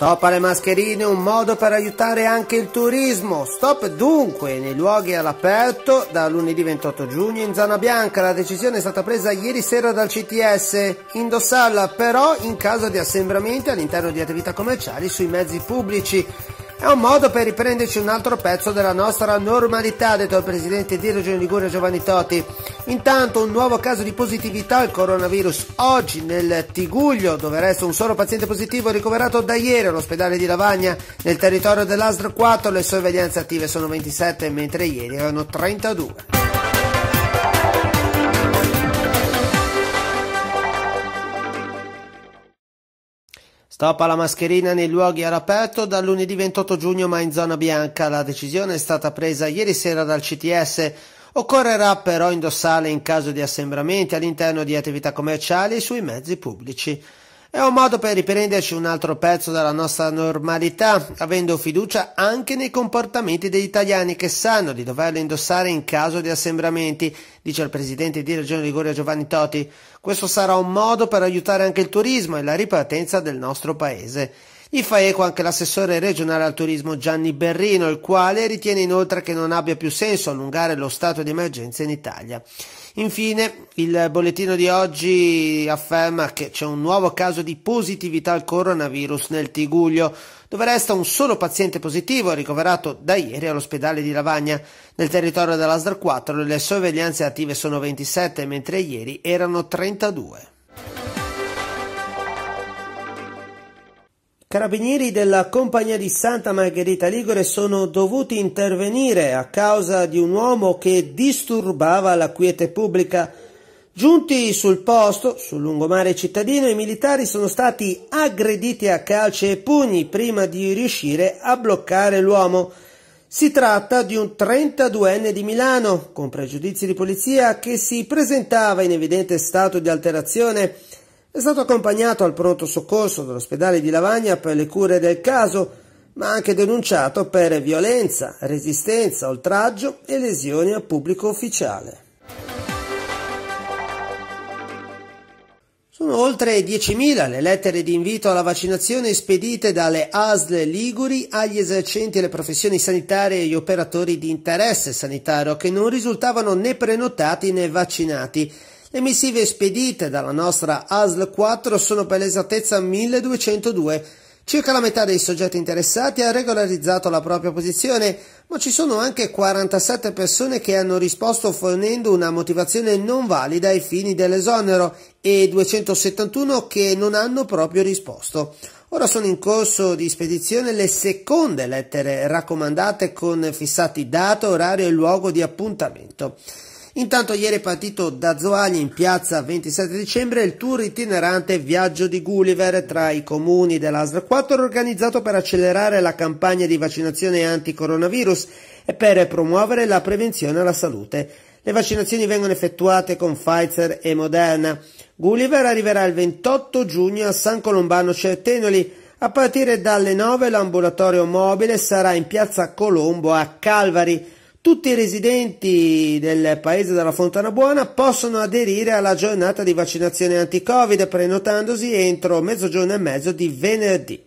Stop alle mascherine un modo per aiutare anche il turismo. Stop dunque nei luoghi all'aperto da lunedì 28 giugno in zona bianca. La decisione è stata presa ieri sera dal CTS. Indossarla però in caso di assembramenti all'interno di attività commerciali sui mezzi pubblici. È un modo per riprenderci un altro pezzo della nostra normalità, ha detto il presidente di Regione Liguria Giovanni Totti. Intanto un nuovo caso di positività al coronavirus oggi nel Tiguglio, dove resta un solo paziente positivo ricoverato da ieri all'ospedale di Lavagna. Nel territorio dell'ASR 4 le sorveglianze attive sono 27, mentre ieri erano 32. Stop alla mascherina nei luoghi all'aperto dal lunedì 28 giugno ma in zona bianca. La decisione è stata presa ieri sera dal CTS. Occorrerà però indossare in caso di assembramenti all'interno di attività commerciali e sui mezzi pubblici. È un modo per riprenderci un altro pezzo dalla nostra normalità, avendo fiducia anche nei comportamenti degli italiani che sanno di doverlo indossare in caso di assembramenti, dice il presidente di Regione Liguria Giovanni Toti. Questo sarà un modo per aiutare anche il turismo e la ripartenza del nostro paese. Gli fa eco anche l'assessore regionale al turismo Gianni Berrino, il quale ritiene inoltre che non abbia più senso allungare lo stato di emergenza in Italia. Infine, il bollettino di oggi afferma che c'è un nuovo caso di positività al coronavirus nel Tiguglio, dove resta un solo paziente positivo ricoverato da ieri all'ospedale di Lavagna. Nel territorio dell'Asdar 4 le sorveglianze attive sono 27, mentre ieri erano 32. Carabinieri della Compagnia di Santa Margherita Ligure sono dovuti intervenire a causa di un uomo che disturbava la quiete pubblica. Giunti sul posto, sul lungomare cittadino, i militari sono stati aggrediti a calci e pugni prima di riuscire a bloccare l'uomo. Si tratta di un 32enne di Milano, con pregiudizi di polizia, che si presentava in evidente stato di alterazione è stato accompagnato al pronto soccorso dell'ospedale di Lavagna per le cure del caso, ma anche denunciato per violenza, resistenza, oltraggio e lesioni a pubblico ufficiale. Sono oltre 10.000 le lettere di invito alla vaccinazione spedite dalle ASL Liguri agli esercenti le professioni sanitarie e gli operatori di interesse sanitario che non risultavano né prenotati né vaccinati le missive spedite dalla nostra ASL 4 sono per l'esattezza 1202. Circa la metà dei soggetti interessati ha regolarizzato la propria posizione, ma ci sono anche 47 persone che hanno risposto fornendo una motivazione non valida ai fini dell'esonero e 271 che non hanno proprio risposto. Ora sono in corso di spedizione le seconde lettere raccomandate con fissati data, orario e luogo di appuntamento. Intanto ieri è partito da Zoagli in piazza 27 dicembre il tour itinerante Viaggio di Gulliver tra i comuni dell'Asra 4 organizzato per accelerare la campagna di vaccinazione anti-coronavirus e per promuovere la prevenzione alla salute. Le vaccinazioni vengono effettuate con Pfizer e Moderna. Gulliver arriverà il 28 giugno a San Colombano Certenoli. A partire dalle 9 l'ambulatorio mobile sarà in piazza Colombo a Calvari tutti i residenti del paese della Fontana Buona possono aderire alla giornata di vaccinazione anti-Covid prenotandosi entro mezzogiorno e mezzo di venerdì.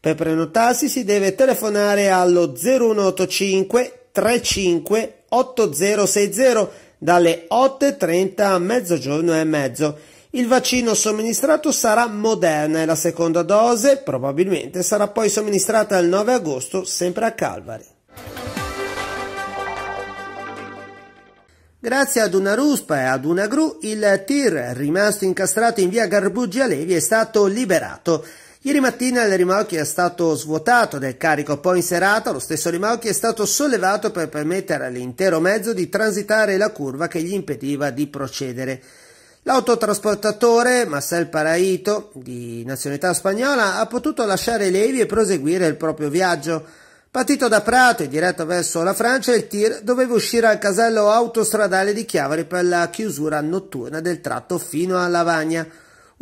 Per prenotarsi si deve telefonare allo 0185 35 8060 dalle 8.30 a mezzogiorno e mezzo. Il vaccino somministrato sarà Moderna e la seconda dose probabilmente sarà poi somministrata il 9 agosto sempre a Calvary. Grazie ad una ruspa e ad una gru, il tir rimasto incastrato in via Garbugia Levi è stato liberato. Ieri mattina il rimorchio è stato svuotato del carico, poi in serata lo stesso rimorchio è stato sollevato per permettere all'intero mezzo di transitare la curva che gli impediva di procedere. L'autotrasportatore Marcel Paraito, di nazionalità spagnola, ha potuto lasciare Levi e proseguire il proprio viaggio. Partito da Prato e diretto verso la Francia, il tir doveva uscire al casello autostradale di Chiavari per la chiusura notturna del tratto fino a Lavagna.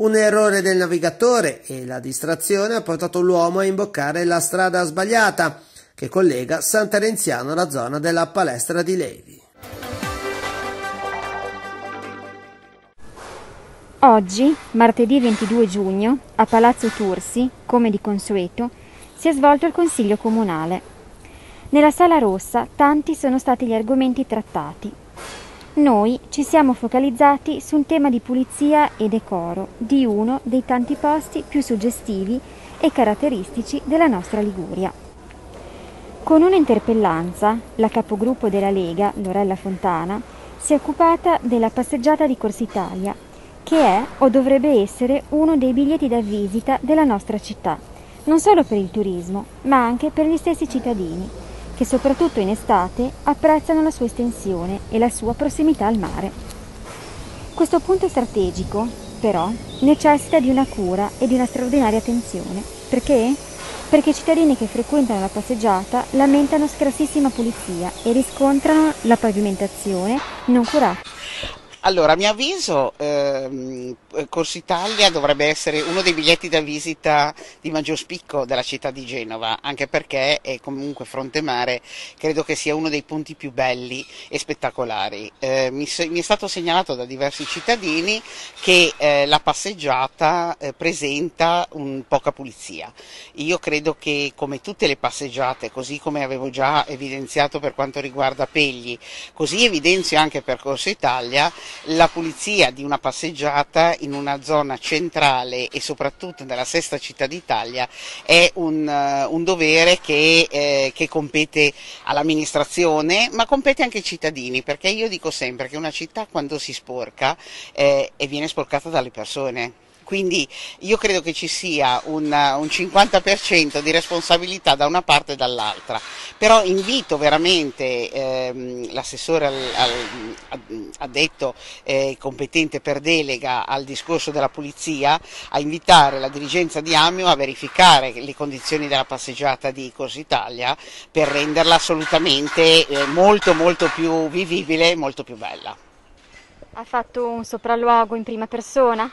Un errore del navigatore e la distrazione ha portato l'uomo a imboccare la strada sbagliata che collega San Terenziano alla zona della palestra di Levi. Oggi, martedì 22 giugno, a Palazzo Tursi, come di consueto, si è svolto il Consiglio Comunale. Nella Sala Rossa tanti sono stati gli argomenti trattati. Noi ci siamo focalizzati su un tema di pulizia e decoro di uno dei tanti posti più suggestivi e caratteristici della nostra Liguria. Con un'interpellanza, la capogruppo della Lega, Lorella Fontana, si è occupata della passeggiata di Corsa Italia, che è o dovrebbe essere uno dei biglietti da visita della nostra città non solo per il turismo, ma anche per gli stessi cittadini, che soprattutto in estate apprezzano la sua estensione e la sua prossimità al mare. Questo punto strategico, però, necessita di una cura e di una straordinaria attenzione. Perché? Perché i cittadini che frequentano la passeggiata lamentano scarsissima pulizia e riscontrano la pavimentazione non curata. Allora, a mio avviso, ehm, Corso Italia dovrebbe essere uno dei biglietti da visita di maggior spicco della città di Genova, anche perché è comunque fronte mare, credo che sia uno dei punti più belli e spettacolari. Eh, mi, mi, è stato segnalato da diversi cittadini che eh, la passeggiata eh, presenta un, poca pulizia. Io credo che come tutte le passeggiate, così come avevo già evidenziato per quanto riguarda Pegli, così evidenzio anche per Corso Italia, la pulizia di una passeggiata in una zona centrale e soprattutto nella sesta città d'Italia è un, eh, un dovere che, eh, che compete all'amministrazione ma compete anche ai cittadini perché io dico sempre che una città quando si sporca eh, viene sporcata dalle persone quindi io credo che ci sia un, eh, un 50% di responsabilità da una parte e dall'altra. Però invito veramente ehm, l'assessore addetto eh, competente per delega al discorso della pulizia a invitare la dirigenza di Amio a verificare le condizioni della passeggiata di Corso Italia per renderla assolutamente eh, molto molto più vivibile e molto più bella. Ha fatto un sopralluogo in prima persona?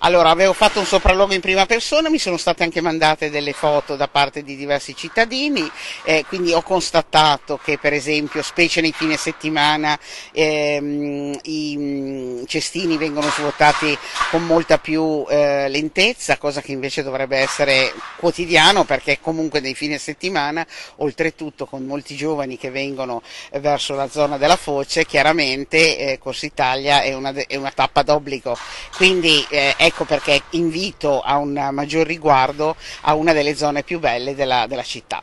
Allora, avevo fatto un sopralluogo in prima persona, mi sono state anche mandate delle foto da parte di diversi cittadini, eh, quindi ho constatato che per esempio, specie nei fine settimana, ehm, i mm, cestini vengono svuotati con molta più eh, lentezza, cosa che invece dovrebbe essere quotidiano perché comunque nei fine settimana, oltretutto con molti giovani che vengono verso la zona della foce, chiaramente eh, Corsa Italia è una, è una tappa d'obbligo. Quindi eh, ecco perché invito a un maggior riguardo a una delle zone più belle della, della città.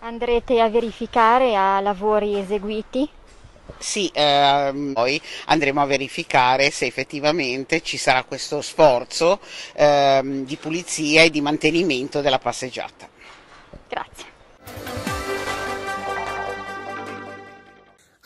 Andrete a verificare a lavori eseguiti? Sì, ehm, poi andremo a verificare se effettivamente ci sarà questo sforzo ehm, di pulizia e di mantenimento della passeggiata. Grazie.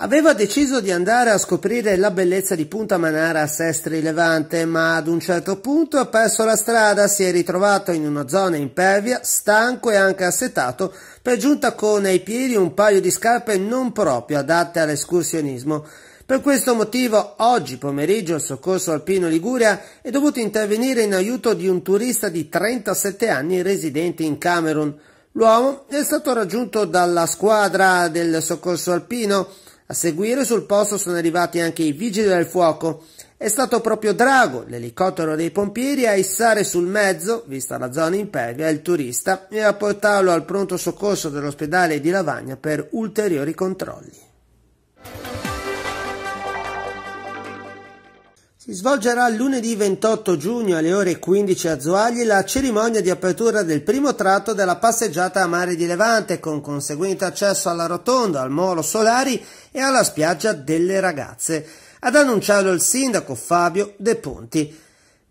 Aveva deciso di andare a scoprire la bellezza di Punta Manara a Sestri Levante, ma ad un certo punto ha perso la strada, si è ritrovato in una zona impervia, stanco e anche assetato, per giunta con ai piedi un paio di scarpe non proprio adatte all'escursionismo. Per questo motivo oggi pomeriggio il soccorso alpino Liguria è dovuto intervenire in aiuto di un turista di 37 anni residente in Camerun. L'uomo è stato raggiunto dalla squadra del soccorso alpino a seguire sul posto sono arrivati anche i vigili del fuoco. È stato proprio Drago, l'elicottero dei pompieri, a issare sul mezzo, vista la zona impervia, il turista e a portarlo al pronto soccorso dell'ospedale di Lavagna per ulteriori controlli. Si svolgerà lunedì 28 giugno alle ore 15 a Zuagli la cerimonia di apertura del primo tratto della passeggiata a mare di Levante con conseguente accesso alla rotonda, al molo Solari e alla spiaggia delle ragazze. Ad annunciarlo il sindaco Fabio De Ponti.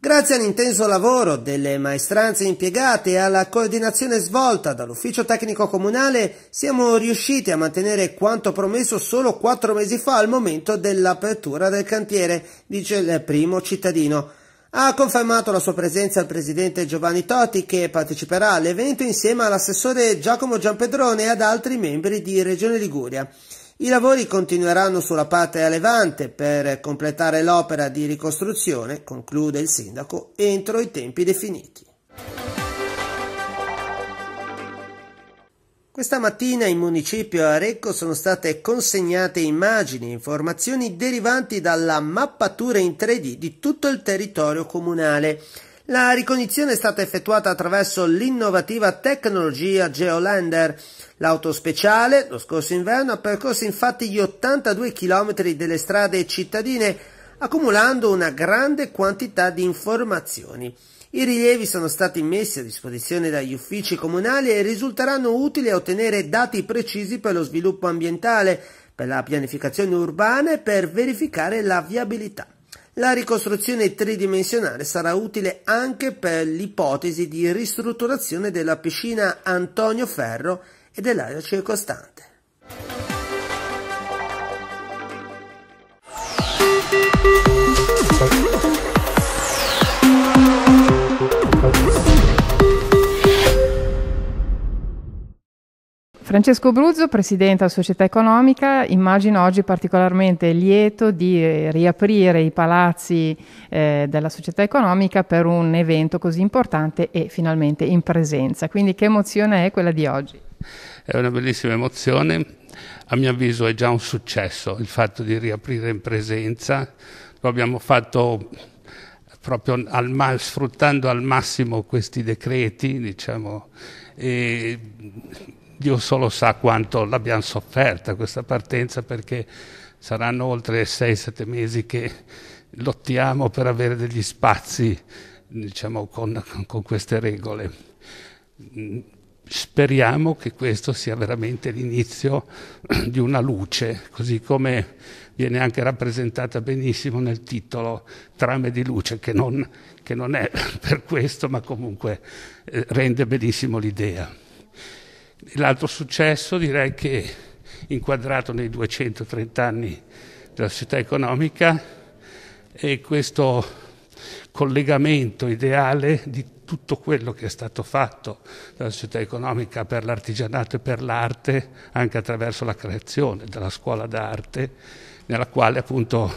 Grazie all'intenso lavoro delle maestranze impiegate e alla coordinazione svolta dall'ufficio tecnico comunale siamo riusciti a mantenere quanto promesso solo quattro mesi fa al momento dell'apertura del cantiere, dice il primo cittadino. Ha confermato la sua presenza il presidente Giovanni Totti che parteciperà all'evento insieme all'assessore Giacomo Giampedrone e ad altri membri di Regione Liguria. I lavori continueranno sulla parte a levante per completare l'opera di ricostruzione, conclude il sindaco, entro i tempi definiti. Questa mattina in municipio Arecco sono state consegnate immagini e informazioni derivanti dalla mappatura in 3D di tutto il territorio comunale. La ricognizione è stata effettuata attraverso l'innovativa tecnologia Geolander, L'auto speciale, lo scorso inverno, ha percorso infatti gli 82 km delle strade cittadine, accumulando una grande quantità di informazioni. I rilievi sono stati messi a disposizione dagli uffici comunali e risulteranno utili a ottenere dati precisi per lo sviluppo ambientale, per la pianificazione urbana e per verificare la viabilità. La ricostruzione tridimensionale sarà utile anche per l'ipotesi di ristrutturazione della piscina Antonio Ferro e dell'area circostante. Francesco Bruzzo, presidente della Società Economica, immagino oggi particolarmente lieto di riaprire i palazzi eh, della Società Economica per un evento così importante e finalmente in presenza. Quindi che emozione è quella di oggi? è una bellissima emozione, a mio avviso è già un successo il fatto di riaprire in presenza, lo abbiamo fatto proprio al ma- sfruttando al massimo questi decreti, diciamo, e Dio solo sa quanto l'abbiamo sofferta questa partenza perché saranno oltre 6-7 mesi che lottiamo per avere degli spazi diciamo, con, con queste regole speriamo che questo sia veramente l'inizio di una luce, così come viene anche rappresentata benissimo nel titolo Trame di luce, che non, che non è per questo, ma comunque eh, rende benissimo l'idea. L'altro successo direi che inquadrato nei 230 anni della società economica è questo collegamento ideale di tutto quello che è stato fatto dalla società economica per l'artigianato e per l'arte, anche attraverso la creazione della scuola d'arte, nella quale appunto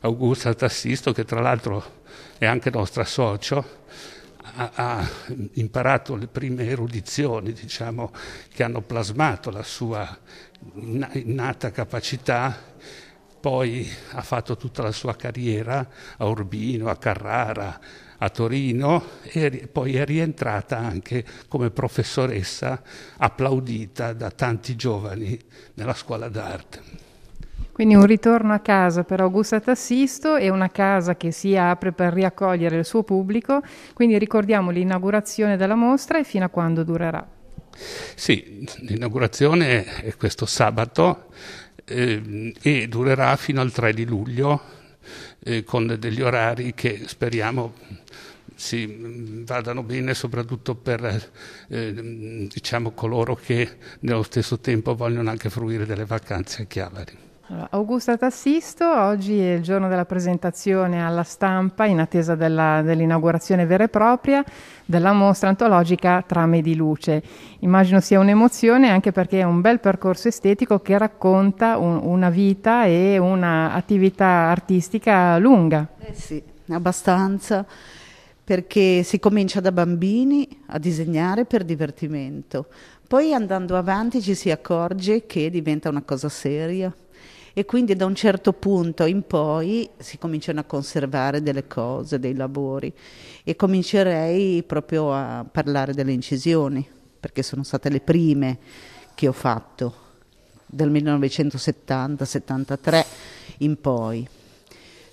Augusta Tassisto, che tra l'altro è anche nostra socio, ha, ha imparato le prime erudizioni diciamo, che hanno plasmato la sua innata capacità poi ha fatto tutta la sua carriera a Urbino, a Carrara, a Torino e poi è rientrata anche come professoressa applaudita da tanti giovani nella scuola d'arte. Quindi un ritorno a casa per Augusta Tassisto e una casa che si apre per riaccogliere il suo pubblico, quindi ricordiamo l'inaugurazione della mostra e fino a quando durerà. Sì, l'inaugurazione è questo sabato eh, e durerà fino al 3 di luglio eh, con degli orari che speriamo si vadano bene soprattutto per eh, diciamo, coloro che nello stesso tempo vogliono anche fruire delle vacanze a Chiavari. Allora, Augusta Tassisto, oggi è il giorno della presentazione alla stampa in attesa dell'inaugurazione vera e propria della mostra antologica Trame di Luce. Immagino sia un'emozione anche perché è un bel percorso estetico che racconta un, una vita e un'attività artistica lunga. Eh sì, abbastanza, perché si comincia da bambini a disegnare per divertimento, poi andando avanti ci si accorge che diventa una cosa seria e quindi da un certo punto in poi si cominciano a conservare delle cose, dei lavori e comincerei proprio a parlare delle incisioni, perché sono state le prime che ho fatto dal 1970-73 in poi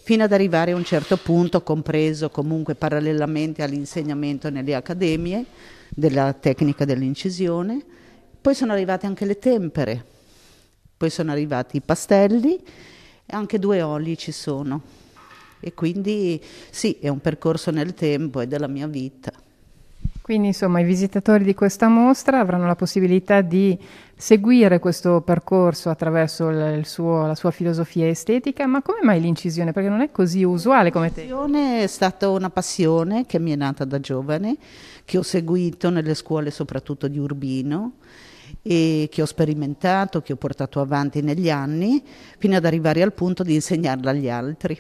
fino ad arrivare a un certo punto, compreso comunque parallelamente all'insegnamento nelle accademie della tecnica dell'incisione. Poi sono arrivate anche le tempere, poi sono arrivati i pastelli e anche due oli ci sono. E quindi sì, è un percorso nel tempo e della mia vita. Quindi insomma i visitatori di questa mostra avranno la possibilità di seguire questo percorso attraverso il, il suo, la sua filosofia estetica, ma come mai l'incisione? Perché non è così usuale come te. L'incisione è stata una passione che mi è nata da giovane, che ho seguito nelle scuole soprattutto di Urbino e che ho sperimentato, che ho portato avanti negli anni, fino ad arrivare al punto di insegnarla agli altri.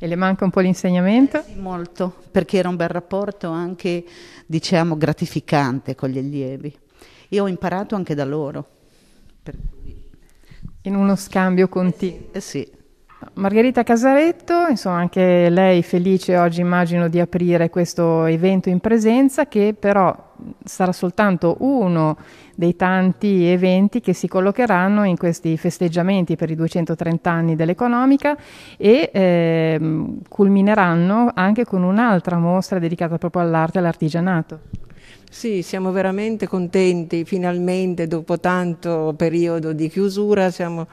E le manca un po' l'insegnamento? Eh sì, molto, perché era un bel rapporto anche, diciamo, gratificante con gli allievi. E ho imparato anche da loro. Per... In uno scambio continuo. Eh sì. Eh sì. Margherita Casaretto, insomma anche lei felice oggi immagino di aprire questo evento in presenza che però sarà soltanto uno dei tanti eventi che si collocheranno in questi festeggiamenti per i 230 anni dell'economica e eh, culmineranno anche con un'altra mostra dedicata proprio all'arte e all'artigianato. Sì, siamo veramente contenti, finalmente dopo tanto periodo di chiusura siamo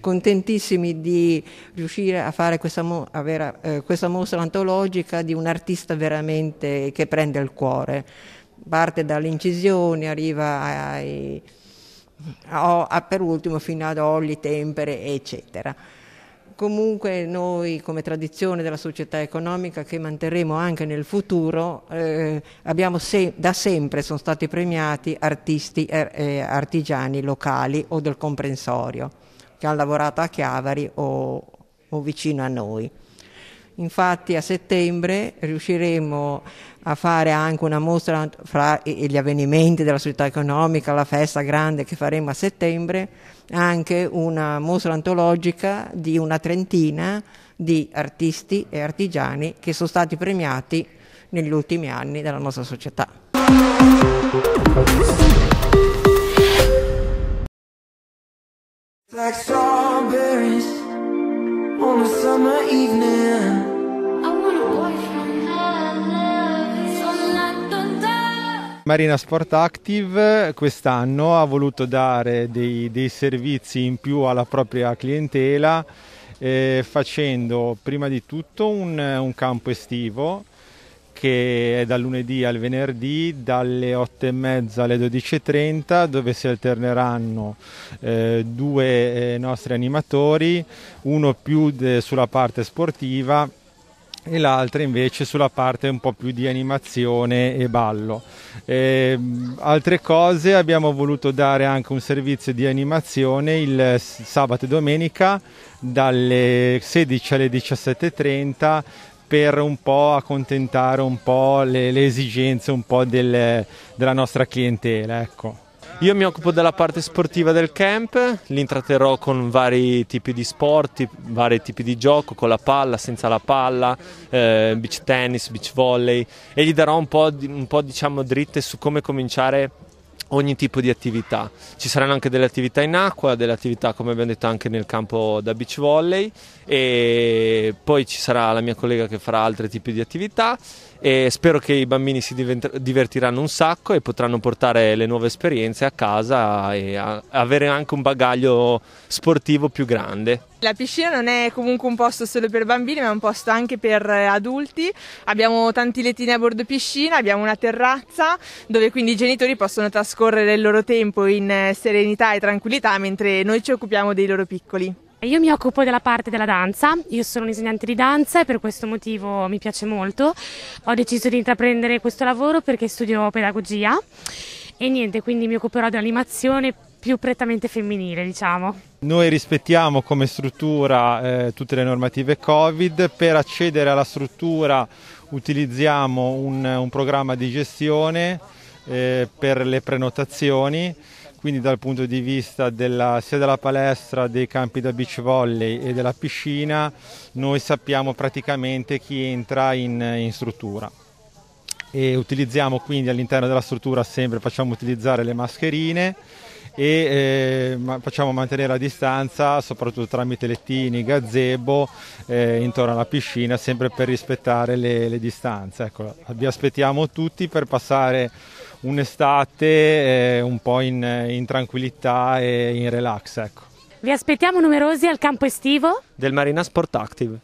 contentissimi di riuscire a fare questa, mo- avere, eh, questa mostra antologica di un artista veramente che prende il cuore. Parte dalle incisioni, arriva ai, a, a, per ultimo fino ad Olli, Tempere, eccetera comunque noi come tradizione della società economica che manterremo anche nel futuro eh, se- da sempre sono stati premiati artisti e er, eh, artigiani locali o del comprensorio che hanno lavorato a Chiavari o, o vicino a noi. Infatti a settembre riusciremo a fare anche una mostra fra gli avvenimenti della società economica, la festa grande che faremo a settembre, anche una mostra antologica di una trentina di artisti e artigiani che sono stati premiati negli ultimi anni dalla nostra società. Like strawberries on a summer evening. Marina Sport Active quest'anno ha voluto dare dei, dei, servizi in più alla propria clientela eh, facendo prima di tutto un, un campo estivo che è dal lunedì al venerdì dalle 8 e mezza alle 12.30 dove si alterneranno eh, due eh, nostri animatori, uno più de- sulla parte sportiva e l'altra invece sulla parte un po' più di animazione e ballo. Eh, altre cose abbiamo voluto dare anche un servizio di animazione il sabato e domenica dalle 16 alle 17.30 per un po' accontentare un po' le, le esigenze un po' del, della nostra clientela, ecco. Io mi occupo della parte sportiva del camp, li intratterrò con vari tipi di sport, vari tipi di gioco, con la palla, senza la palla, eh, beach tennis, beach volley e gli darò un po', di, un po' diciamo dritte su come cominciare ogni tipo di attività. Ci saranno anche delle attività in acqua, delle attività come abbiamo detto anche nel campo da beach volley e poi ci sarà la mia collega che farà altri tipi di attività e spero che i bambini si divertiranno un sacco e potranno portare le nuove esperienze a casa e a avere anche un bagaglio sportivo più grande. La piscina non è comunque un posto solo per bambini, ma è un posto anche per eh, adulti. Abbiamo tanti lettini a bordo piscina, abbiamo una terrazza dove quindi i genitori possono trascorrere il loro tempo in eh, serenità e tranquillità mentre noi ci occupiamo dei loro piccoli. Io mi occupo della parte della danza, io sono un insegnante di danza e per questo motivo mi piace molto. Ho deciso di intraprendere questo lavoro perché studio pedagogia e niente, quindi mi occuperò dell'animazione più prettamente femminile, diciamo. Noi rispettiamo come struttura eh, tutte le normative Covid, per accedere alla struttura utilizziamo un, un programma di gestione eh, per le prenotazioni, quindi dal punto di vista della, sia della palestra, dei campi da beach volley e della piscina, noi sappiamo praticamente chi entra in, in struttura e utilizziamo quindi all'interno della struttura sempre facciamo utilizzare le mascherine e eh, facciamo mantenere la distanza soprattutto tramite lettini, gazebo eh, intorno alla piscina sempre per rispettare le, le distanze. Ecco, vi aspettiamo tutti per passare un'estate eh, un po' in, in, tranquillità e in relax. Ecco. Vi aspettiamo numerosi al campo estivo del Marina Sport Active.